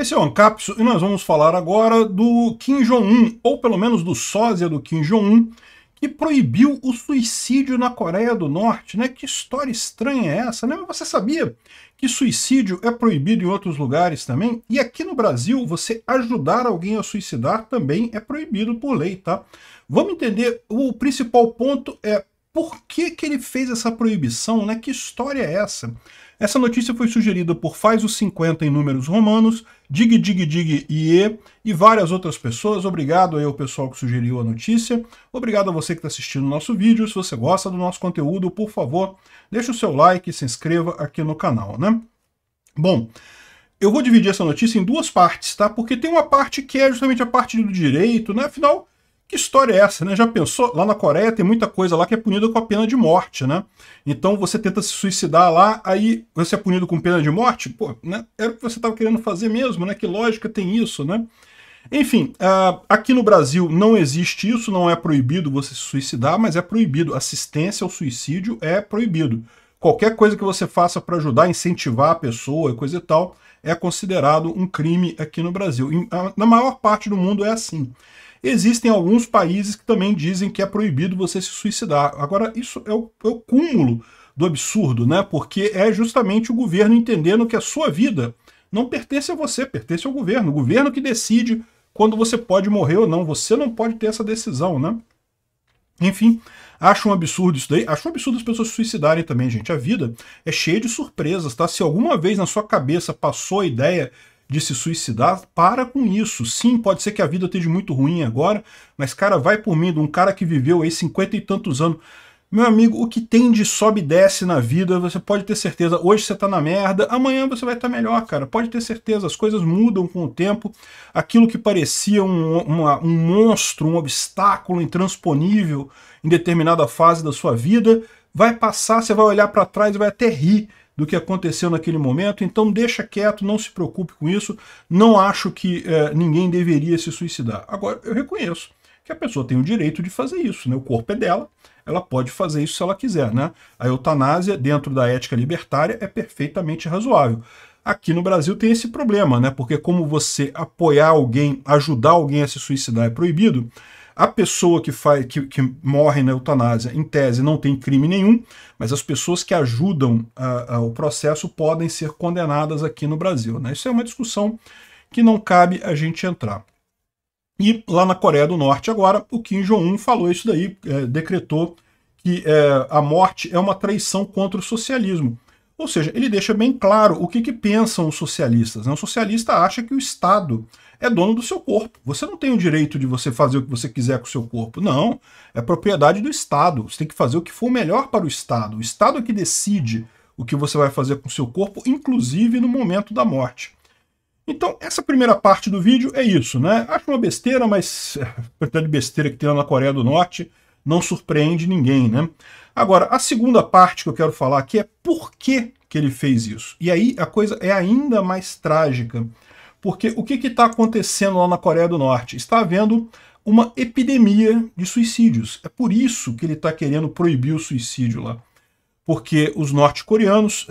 Esse é o Ancapso e nós vamos falar agora do Kim Jong-un, ou pelo menos do sósia do Kim Jong-un, que proibiu o suicídio na Coreia do Norte, né? Que história estranha é essa, né? Mas você sabia que suicídio é proibido em outros lugares também? E aqui no Brasil, você ajudar alguém a suicidar também é proibido por lei, tá? Vamos entender, o principal ponto é por que, que ele fez essa proibição, né? Que história é essa? Essa notícia foi sugerida por Faz os 50 em números romanos, Dig Dig Dig IE e várias outras pessoas. Obrigado aí ao pessoal que sugeriu a notícia. Obrigado a você que está assistindo o nosso vídeo. Se você gosta do nosso conteúdo, por favor, deixe o seu like e se inscreva aqui no canal, né? Bom, eu vou dividir essa notícia em duas partes, tá? Porque tem uma parte que é justamente a parte do direito, né? Afinal, que história é essa, né? Já pensou? Lá na Coreia tem muita coisa lá que é punida com a pena de morte, né? Então você tenta se suicidar lá, aí você é punido com pena de morte? Pô, né? Era o que você estava querendo fazer mesmo, né? Que lógica tem isso, né? Enfim, uh, aqui no Brasil não existe isso, não é proibido você se suicidar, mas é proibido. Assistência ao suicídio é proibido. Qualquer coisa que você faça para ajudar, incentivar a pessoa, coisa e tal, é considerado um crime aqui no Brasil. Ah, na maior parte do mundo é assim. Existem alguns países que também dizem que é proibido você se suicidar. Agora, isso é o, é o cúmulo do absurdo, né? Porque é justamente o governo entendendo que a sua vida não pertence a você, pertence ao governo. O governo que decide quando você pode morrer ou não. Você não pode ter essa decisão, né? Enfim, acho um absurdo isso daí. Acho um absurdo as pessoas se suicidarem também, gente. A vida é cheia de surpresas, tá? Se alguma vez na sua cabeça passou a ideia de se suicidar, para com isso. Sim, pode ser que a vida esteja muito ruim agora, mas, cara, vai por mim, de um cara que viveu aí cinquenta e tantos anos. Meu amigo, o que tem de sobe e desce na vida, você pode ter certeza. Hoje você tá na merda, amanhã você vai estar tá melhor, cara. Pode ter certeza, as coisas mudam com o tempo. Aquilo que parecia um, uma, um monstro, um obstáculo intransponível em determinada fase da sua vida, vai passar, você vai olhar para trás e vai até rir do que aconteceu naquele momento, então deixa quieto, não se preocupe com isso, não acho que é, ninguém deveria se suicidar. Agora, eu reconheço que a pessoa tem o direito de fazer isso, né? o corpo é dela, ela pode fazer isso se ela quiser. Né? A eutanásia, dentro da ética libertária, é perfeitamente razoável. Aqui no Brasil tem esse problema, né? porque como você apoiar alguém, ajudar alguém a se suicidar é proibido, a pessoa que, faz, que, que morre na eutanásia, em tese, não tem crime nenhum, mas as pessoas que ajudam o processo podem ser condenadas aqui no Brasil. Né? Isso é uma discussão que não cabe a gente entrar. E lá na Coreia do Norte, agora, o Kim Jong-un falou isso daí, é, decretou que é, a morte é uma traição contra o socialismo. Ou seja, ele deixa bem claro o que, que pensam os socialistas. Né? O socialista acha que o Estado é dono do seu corpo. Você não tem o direito de você fazer o que você quiser com o seu corpo. Não. É propriedade do Estado. Você tem que fazer o que for melhor para o Estado. O Estado é que decide o que você vai fazer com o seu corpo, inclusive no momento da morte. Então, essa primeira parte do vídeo é isso, né? Acho uma besteira, mas a quantidade de besteira que tem lá na Coreia do Norte não surpreende ninguém, né? Agora, a segunda parte que eu quero falar aqui é por que, que ele fez isso. E aí a coisa é ainda mais trágica, porque o que está acontecendo lá na Coreia do Norte? Está havendo uma epidemia de suicídios. É por isso que ele está querendo proibir o suicídio lá porque os norte-coreanos,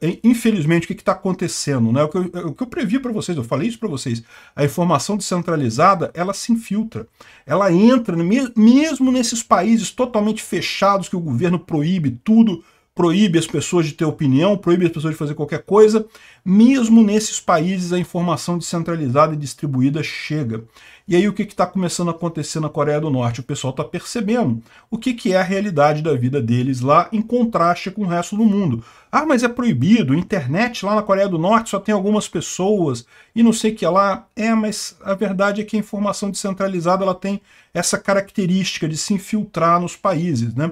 é, infelizmente, o que está acontecendo? Né? O, que eu, o que eu previ para vocês, eu falei isso para vocês, a informação descentralizada, ela se infiltra, ela entra, mesmo nesses países totalmente fechados, que o governo proíbe tudo, proíbe as pessoas de ter opinião, proíbe as pessoas de fazer qualquer coisa. Mesmo nesses países, a informação descentralizada e distribuída chega. E aí o que está começando a acontecer na Coreia do Norte? O pessoal está percebendo o que, que é a realidade da vida deles lá, em contraste com o resto do mundo. Ah, mas é proibido, internet lá na Coreia do Norte só tem algumas pessoas e não sei o que lá. É, mas a verdade é que a informação descentralizada ela tem essa característica de se infiltrar nos países, né?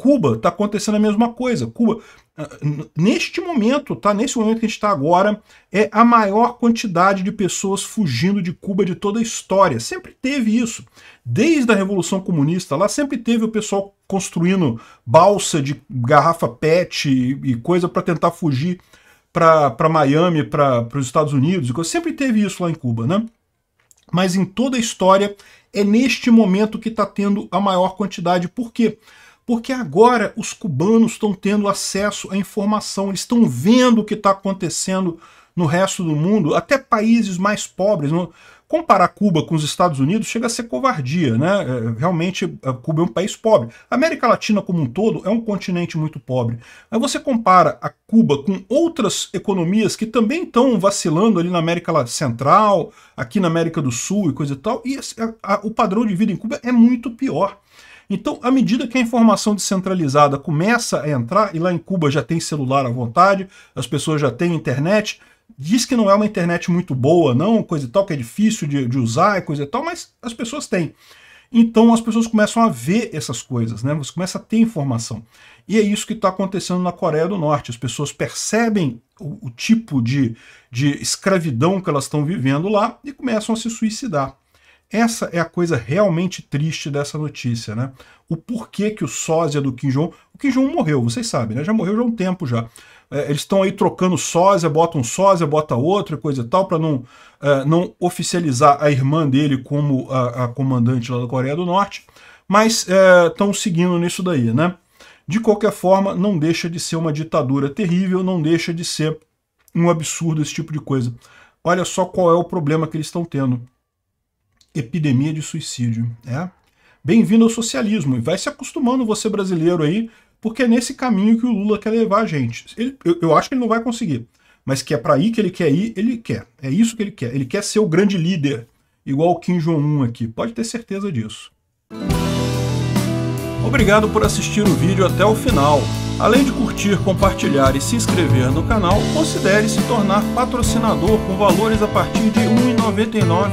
Cuba está acontecendo a mesma coisa. Cuba, ah, neste momento, tá? Nesse momento que a gente está agora, é a maior quantidade de pessoas fugindo de Cuba de toda a história. Sempre teve isso. Desde a Revolução Comunista, lá sempre teve o pessoal construindo balsa de garrafa PET e, e coisa para tentar fugir para Miami, para os Estados Unidos. Sempre teve isso lá em Cuba, né? Mas em toda a história, é neste momento que está tendo a maior quantidade. Por quê? Porque agora os cubanos estão tendo acesso à informação, eles estão vendo o que está acontecendo no resto do mundo, até países mais pobres. Comparar Cuba com os Estados Unidos chega a ser covardia, né? É, realmente, é, Cuba é um país pobre. A América Latina como um todo é um continente muito pobre. Aí você compara a Cuba com outras economias que também estão vacilando ali na América Central, aqui na América do Sul e coisa e tal, e o padrão de vida em Cuba é muito pior. Então, à medida que a informação descentralizada começa a entrar, e lá em Cuba já tem celular à vontade, as pessoas já têm internet, diz que não é uma internet muito boa, não, coisa e tal, que é difícil de, de usar, coisa e tal, mas as pessoas têm. Então as pessoas começam a ver essas coisas, né? Você começa a ter informação. E é isso que está acontecendo na Coreia do Norte. As pessoas percebem o, o tipo de, de escravidão que elas estão vivendo lá e começam a se suicidar. Essa é a coisa realmente triste dessa notícia, né? O porquê que o sósia do Kim Jong... O Kim Jong morreu, vocês sabem, né? Já morreu já há um tempo já. É, eles estão aí trocando sósia, bota um sósia, bota outro coisa e tal, para não, é, não oficializar a irmã dele como a, a, comandante lá da Coreia do Norte. Mas estão é, seguindo nisso daí, né? De qualquer forma, não deixa de ser uma ditadura terrível, não deixa de ser um absurdo esse tipo de coisa. Olha só qual é o problema que eles estão tendo epidemia de suicídio. É? Bem-vindo ao socialismo. E vai se acostumando você brasileiro aí, porque é nesse caminho que o Lula quer levar a gente. Ele, eu, eu, acho que ele não vai conseguir. Mas que é para aí que ele quer ir, ele quer. É isso que ele quer. Ele quer ser o grande líder, igual o Kim Jong-un aqui. Pode ter certeza disso. Obrigado por assistir o vídeo até o final. Além de curtir, compartilhar e se inscrever no canal, considere se tornar patrocinador com valores a partir de R$ 1,99